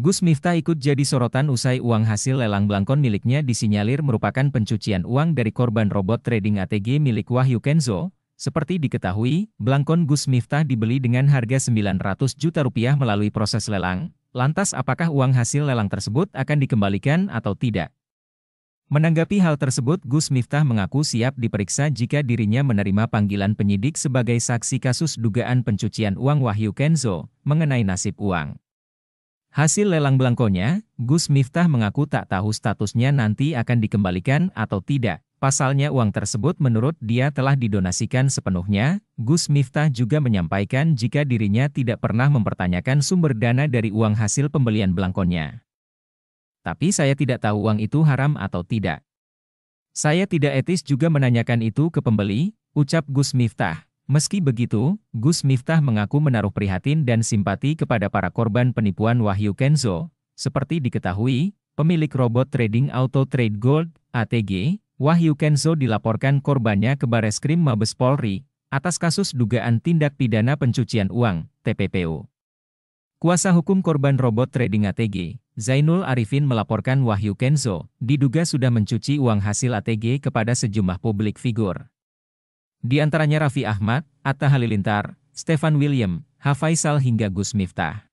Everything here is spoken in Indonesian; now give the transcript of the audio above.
Gus Miftah ikut jadi sorotan usai uang hasil lelang belangkon miliknya disinyalir merupakan pencucian uang dari korban robot trading ATG milik Wahyu Kenzo. Seperti diketahui, belangkon Gus Miftah dibeli dengan harga 900 juta rupiah melalui proses lelang. Lantas apakah uang hasil lelang tersebut akan dikembalikan atau tidak? Menanggapi hal tersebut, Gus Miftah mengaku siap diperiksa jika dirinya menerima panggilan penyidik sebagai saksi kasus dugaan pencucian uang Wahyu Kenzo mengenai nasib uang. Hasil lelang belangkonya, Gus Miftah mengaku tak tahu statusnya nanti akan dikembalikan atau tidak. Pasalnya uang tersebut menurut dia telah didonasikan sepenuhnya. Gus Miftah juga menyampaikan jika dirinya tidak pernah mempertanyakan sumber dana dari uang hasil pembelian belangkonya. Tapi saya tidak tahu uang itu haram atau tidak. Saya tidak etis juga menanyakan itu ke pembeli, ucap Gus Miftah. Meski begitu, Gus Miftah mengaku menaruh prihatin dan simpati kepada para korban penipuan Wahyu Kenzo. Seperti diketahui, pemilik robot trading Auto Trade Gold (ATG), Wahyu Kenzo dilaporkan korbannya ke Bareskrim Mabes Polri atas kasus dugaan tindak pidana pencucian uang (TPPU). Kuasa hukum korban robot trading ATG, Zainul Arifin melaporkan Wahyu Kenzo diduga sudah mencuci uang hasil ATG kepada sejumlah publik figur. Di antaranya Raffi Ahmad, Atta Halilintar, Stefan William, Hafaisal hingga Gus Miftah.